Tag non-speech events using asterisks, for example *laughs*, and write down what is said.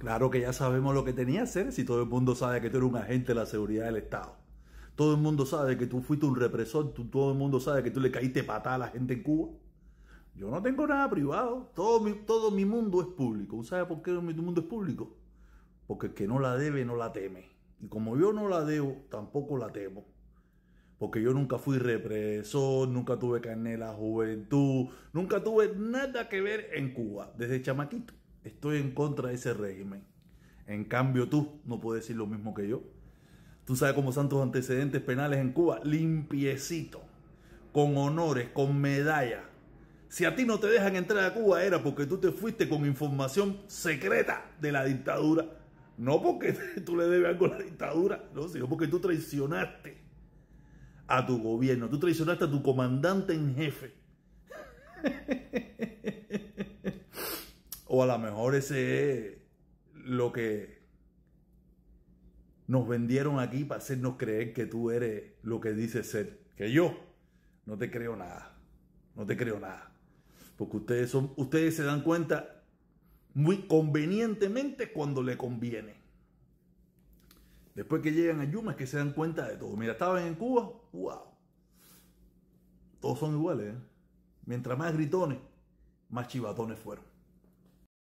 Claro que ya sabemos lo que tenía que ¿eh? hacer si todo el mundo sabe que tú eres un agente de la seguridad del Estado. Todo el mundo sabe que tú fuiste un represor, todo el mundo sabe que tú le caíste patada a la gente en Cuba. Yo no tengo nada privado, todo mi, todo mi mundo es público. sabe por qué mi mundo es público? Porque el que no la debe no la teme. Y como yo no la debo, tampoco la temo. Porque yo nunca fui represor, nunca tuve la juventud, nunca tuve nada que ver en Cuba, desde chamaquito estoy en contra de ese régimen. En cambio tú no puedes decir lo mismo que yo. Tú sabes cómo son tus antecedentes penales en Cuba, limpiecito, con honores, con medallas. Si a ti no te dejan entrar a Cuba era porque tú te fuiste con información secreta de la dictadura. No porque *laughs* tú le debes algo a la dictadura, no, sino porque tú traicionaste a tu gobierno, tú traicionaste a tu comandante en jefe. *laughs* O a lo mejor ese es lo que nos vendieron aquí para hacernos creer que tú eres lo que dices ser. Que yo no te creo nada. No te creo nada. Porque ustedes, son, ustedes se dan cuenta muy convenientemente cuando le conviene. Después que llegan a Yuma es que se dan cuenta de todo. Mira, estaban en Cuba, wow. Todos son iguales. ¿eh? Mientras más gritones, más chivatones fueron.